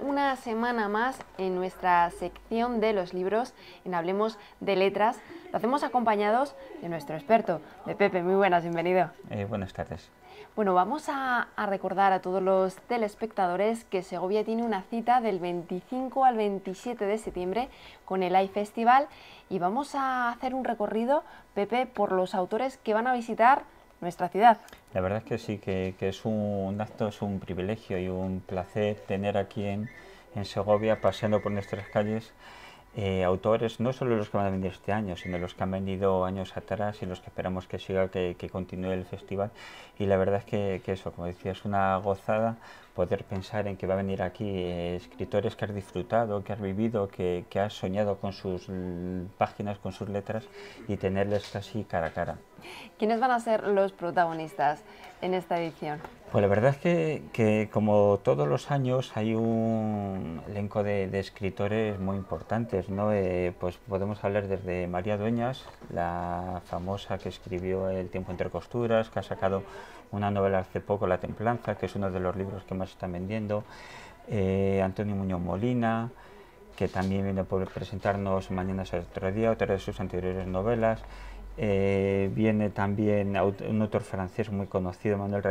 una semana más en nuestra sección de los libros, en Hablemos de Letras. Lo hacemos acompañados de nuestro experto, de Pepe. Muy buenas, bienvenido. Eh, buenas tardes. Bueno, vamos a, a, recordar a todos los telespectadores que Segovia tiene una cita del 25 al 27 de septiembre con el AI Festival y vamos a hacer un recorrido, Pepe, por los autores que van a visitar nuestra ciudad. La verdad es que sí, que, es un, acto, es un privilegio y un placer tener aquí en, Segovia, paseando por nuestras calles, eh, autores, no solo los que van a venir este año, sino los que han venido años atrás y los que esperamos que siga, que, continúe el festival. Y la verdad es que, que eso, como decía, es una gozada poder pensar en que va a venir aquí escritores que has disfrutado, que has vivido, que, que has soñado con sus páginas, con sus letras y tenerles así cara a cara. ¿Quiénes van a ser los protagonistas en esta edición? Pues la verdad es que, que como todos los años hay un elenco de, escritores muy importantes, ¿no? Eh, pues podemos hablar desde María Dueñas, la famosa que escribió El tiempo entre costuras, que ha sacado una novela hace poco, La Templanza, que es uno de los libros que más están vendiendo, eh, Antonio Muñoz Molina, que también viene por presentarnos Mañana es otro día, otra de sus anteriores novelas. Eh, viene también un autor francés muy conocido, Manuel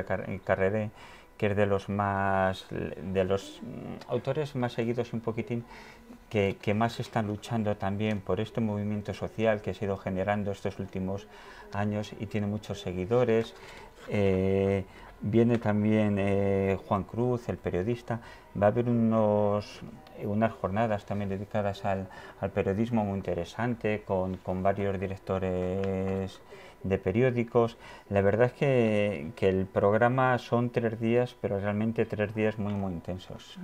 Carreré, que es de los más de los mm, autores más seguidos un poquitín que, más están luchando también por este movimiento social que ha ido generando estos últimos años y tiene muchos seguidores. Eh, viene también eh, Juan Cruz, el periodista. Va a haber unos, unas jornadas también dedicadas al, periodismo muy interesante con, con varios directores de periódicos. La verdad es que, el programa son tres días, pero realmente tres días muy, muy intensos.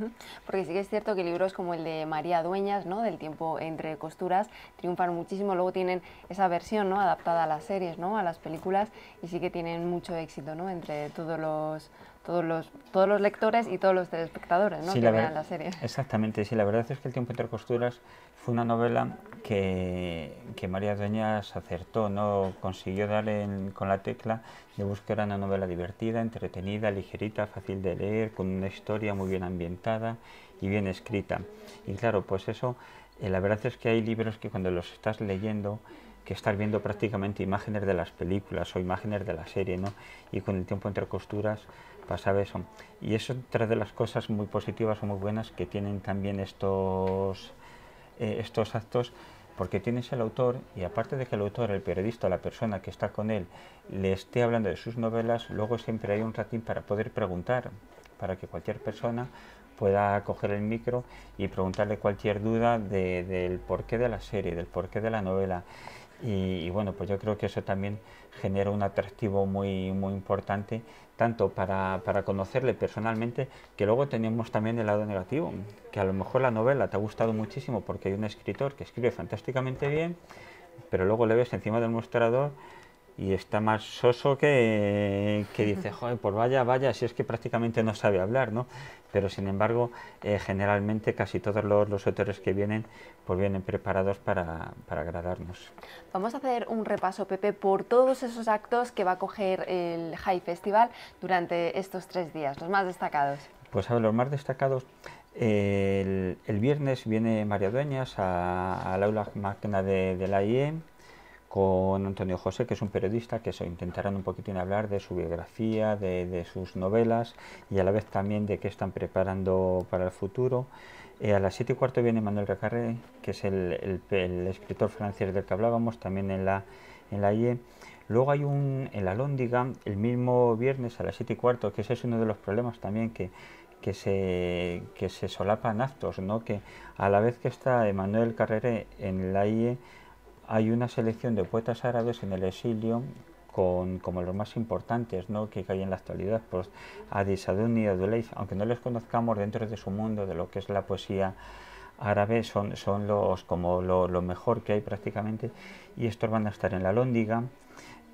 Porque sí que es cierto que libros como el de María Dueñas, ¿no? del tiempo entre costuras, triunfan muchísimo. Luego tienen esa versión ¿no? adaptada a las series, ¿no? a las películas, y sí que tienen mucho éxito ¿no? entre todos los todos los, todos los lectores y todos los telespectadores ¿no? que vean la serie. Exactamente, sí, la verdad es que El tiempo entre costuras fue una novela que, que María Dueñas acertó, ¿no? consiguió darle con la tecla de buscar una novela divertida, entretenida, ligerita, fácil de leer, con una historia muy bien ambientada y bien escrita. Y claro, pues eso, eh, la verdad es que hay libros que cuando los estás leyendo, que estás viendo prácticamente imágenes de las películas o imágenes de la serie, ¿no? Y con el tiempo entre costuras, pasaba eso. Y es otra de las cosas muy positivas o muy buenas que tienen también estos, eh, estos actos, porque tienes el autor y aparte de que el autor, el periodista, la persona que está con él, le esté hablando de sus novelas, luego siempre hay un ratín para poder preguntar, para que cualquier persona pueda coger el micro y preguntarle cualquier duda del porqué de la serie, del porqué de la novela. Y, bueno, pues yo creo que eso también genera un atractivo muy, muy importante, tanto para, para, conocerle personalmente, que luego tenemos también el lado negativo, que a lo mejor la novela te ha gustado muchísimo porque hay un escritor que escribe fantásticamente bien, pero luego le ves encima del mostrador y está más soso que, dice, joder, pues vaya, vaya, si es que prácticamente no sabe hablar, ¿no? Pero sin embargo, eh, generalmente casi todos los, autores que vienen, pues vienen preparados para, agradarnos. Vamos a hacer un repaso, Pepe, por todos esos actos que va a coger el High Festival durante estos tres días, los más destacados. Pues a ver, los más destacados, el, viernes viene María Dueñas al aula magna de, de la IEM, con Antonio José, que es un periodista, que se intentarán un poquitín hablar de su biografía, de, sus novelas y a la vez también de qué están preparando para el futuro. Eh, a las 7 y cuarto viene Manuel recarre que es el, escritor francés del que hablábamos, también en la, en la IE. Luego hay un, en la Lóndiga, el mismo viernes a las 7 y cuarto, que ese es uno de los problemas también que, se, que se solapan actos, ¿no? que a la vez que está Manuel Carreré en la IE, hay una selección de poetas árabes en el exilio con, como los más importantes que hay en la actualidad, pues Adis Adun y Aduleif, aunque no les conozcamos dentro de su mundo, de lo que es la poesía árabe, son, son los, como lo, mejor que hay prácticamente, y estos van a estar en la Lóndiga.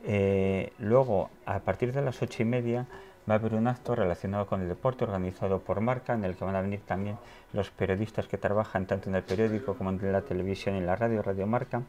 Eh, luego, a partir de las ocho y media, va a haber un acto relacionado con el deporte organizado por Marca, en el que van a venir también los periodistas que trabajan tanto en el periódico como en la televisión y en la radio, Radio Marca,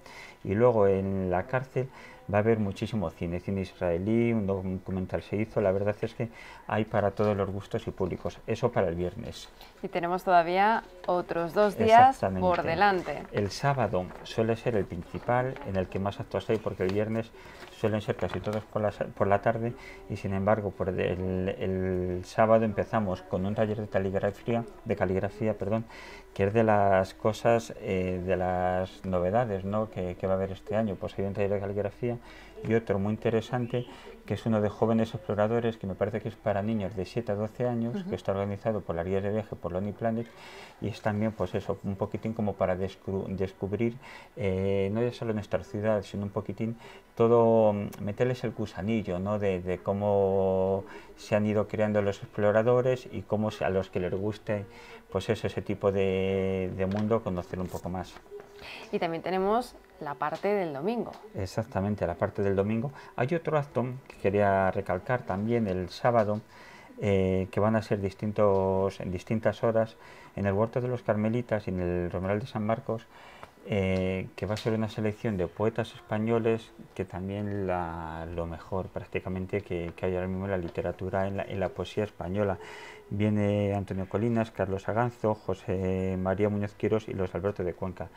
y luego en la cárcel va a haber muchísimo cine, cine israelí, un documental se hizo, la verdad es que hay para todos los gustos y públicos, eso para el viernes. Y tenemos todavía otros dos días por delante. El sábado suele ser el principal, en el que más actos hay, porque el viernes suelen ser casi todos por la, tarde, y sin embargo, por el, sábado empezamos con un taller de caligrafía, de caligrafía perdón, que es de las cosas, eh, de las novedades ¿no? que, que va a haber este año, pues hay un taller de caligrafía y otro muy interesante que es uno de jóvenes exploradores que me parece que es para niños de 7 a 12 años, que está organizado por la guía de viaje, por Lonely Planet, y es también pues eso, un poquitín como para descubrir, eh, no ya solo nuestra ciudad, sino un poquitín todo, meterles el gusanillo, ¿no? De, cómo se han ido creando los exploradores y cómo a los que les guste pues eso, ese tipo de, de mundo, conocer un poco más. Y también tenemos la parte del domingo. Exactamente, la parte del domingo. Hay otro acto que quería recalcar también el sábado, eh, que van a ser distintos, en distintas horas, en el huerto de los Carmelitas y en el Romeral de San Marcos, eh, que va a ser una selección de poetas españoles, que también la, lo mejor prácticamente que, hay ahora mismo en la literatura, en en la poesía española viene Antonio Colinas, Carlos Aganzo, José María Muñoz Quiros y los Alberto de Cuenca,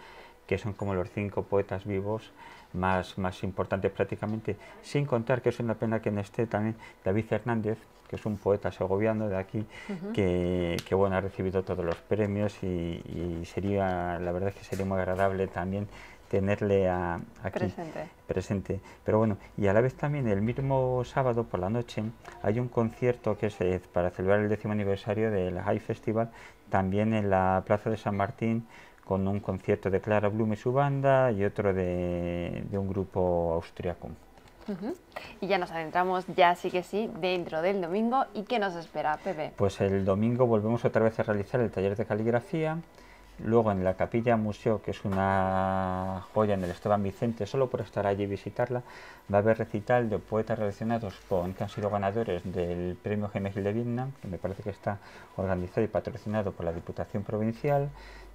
que son como los cinco poetas vivos más, más importantes prácticamente, sin contar que es una pena que no esté también David Hernández, que es un poeta segoviano de aquí, que, bueno, ha recibido todos los premios y, sería, la verdad es que sería muy agradable también tenerle a, aquí presente. Pero bueno, y a la vez también el mismo sábado por la noche hay un concierto que es eh, para celebrar el décimo aniversario del High Festival, también en la Plaza de San Martín, con un concierto de Clara Blum y su banda y otro de, un grupo austriaco. Y ya nos adentramos, ya sí que sí, dentro del domingo. ¿Y qué nos espera, Pepe? Pues el domingo volvemos otra vez a realizar el taller de caligrafía Luego en la capilla museo, que es una joya en el Esteban Vicente, solo por estar allí y visitarla, va a haber recital de poetas relacionados con que han sido ganadores del premio Gemegil de Vietnam, que me parece que está organizado y patrocinado por la Diputación Provincial.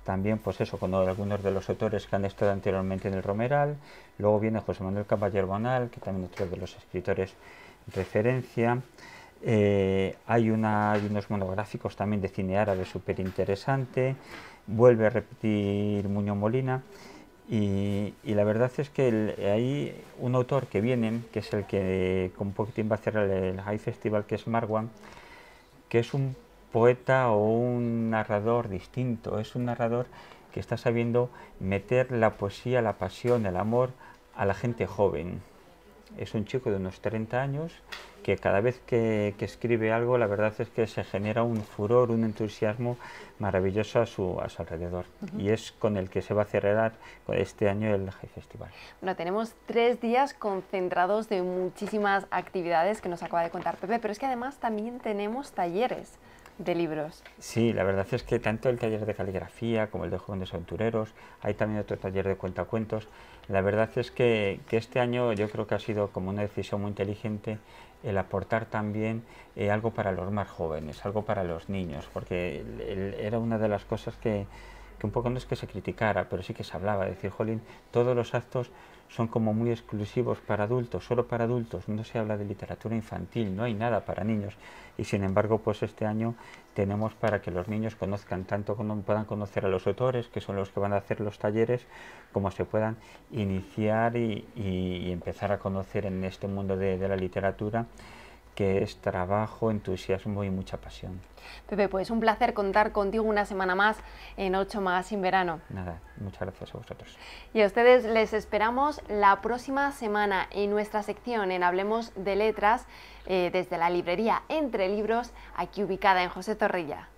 También, pues eso, con algunos de los autores que han estado anteriormente en el Romeral. Luego viene José Manuel Caballero Bonal, que también es otro de los escritores referencia. Eh, hay, una, unos monográficos también de cine árabe súper interesante. Vuelve a repetir Muñoz Molina. Y, la verdad es que hay un autor que viene, que es el que con poco tiempo va a cerrar el High Festival, que es Marwan, que es un poeta o un narrador distinto. Es un narrador que está sabiendo meter la poesía, la pasión, el amor a la gente joven. Es un chico de unos 30 años que cada vez que, escribe algo, la verdad es que se genera un furor, un entusiasmo maravilloso a su, alrededor. Y es con el que se va a cerrar este año el High Festival. Bueno, tenemos tres días concentrados de muchísimas actividades que nos acaba de contar Pepe, pero es que además también tenemos talleres de libros. Sí, la verdad es que tanto el taller de caligrafía como el de jóvenes aventureros, hay también otro taller de cuentacuentos. La verdad es que, que este año yo creo que ha sido como una decisión muy inteligente el aportar también eh, algo para los más jóvenes, algo para los niños, porque era una de las cosas que, que un poco no es que se criticara, pero sí que se hablaba, decir, jolín, todos los actos son como muy exclusivos para adultos, solo para adultos, no se habla de literatura infantil, no hay nada para niños. Y sin embargo, pues este año tenemos para que los niños conozcan tanto como puedan conocer a los autores, que son los que van a hacer los talleres, como se puedan iniciar y, empezar a conocer en este mundo de la literatura que es trabajo, entusiasmo y mucha pasión. Pepe, pues un placer contar contigo una semana más en 8 más verano. Nada, muchas gracias a vosotros. Y a ustedes les esperamos la próxima semana en nuestra sección en Hablemos de Letras eh, desde la librería Entre Libros, aquí ubicada en José Torrilla.